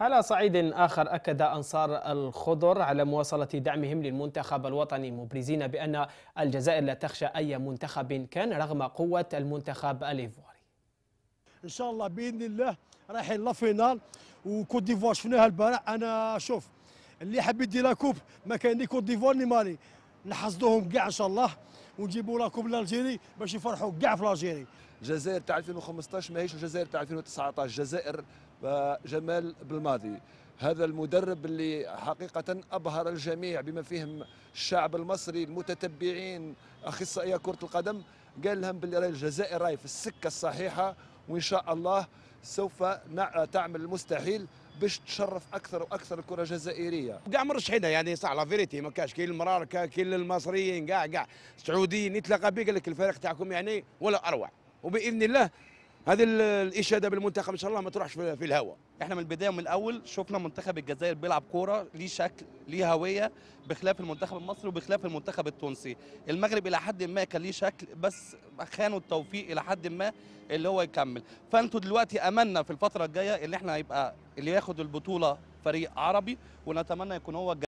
على صعيد آخر أكد أنصار الخضر على مواصلة دعمهم للمنتخب الوطني مبرزين بأن الجزائر لا تخشى أي منتخب كان رغم قوة المنتخب الإيفواري إن شاء الله بإذن الله رايحين لافينال وكوت ديفوار شفناها البارح أنا شوف اللي حبيت دي لاكوب ما كان لي كوت ديفوار لي مالي نحصدوهم كاع إن شاء الله ونجيبوا لكم لالجيري باش يفرحوا كاع في لالجيري الجزائر تاع 2015 ماهيش الجزائر تاع 2019 الجزائر آه، جمال بالماضي هذا المدرب اللي حقيقة أبهر الجميع بما فيهم الشعب المصري المتتبعين أخصائية كرة القدم قال لهم باللي راهي الجزائر راي في السكة الصحيحة وإن شاء الله سوف تعمل المستحيل باش تشرف اكثر واكثر الكره الجزائريه كاع مرشحينها يعني صح لا فيريتي ما كاش كاين المرار كاين المصريين كاع كاع السعوديين يتلاقى بك لك الفريق تاعكم يعني ولا اروع وباذن الله هذه الاشاده بالمنتخب ان شاء الله ما تروحش في الهواء احنا من البدايه ومن الاول شفنا منتخب الجزائر بيلعب كوره ليه شكل ليه هويه بخلاف المنتخب المصري وبخلاف المنتخب التونسي المغرب الى حد ما كان ليه شكل بس خانوا التوفيق الى حد ما اللي هو يكمل فانتوا دلوقتي املنا في الفتره الجايه ان احنا هيبقى اللي ياخد البطوله فريق عربي ونتمنى يكون هو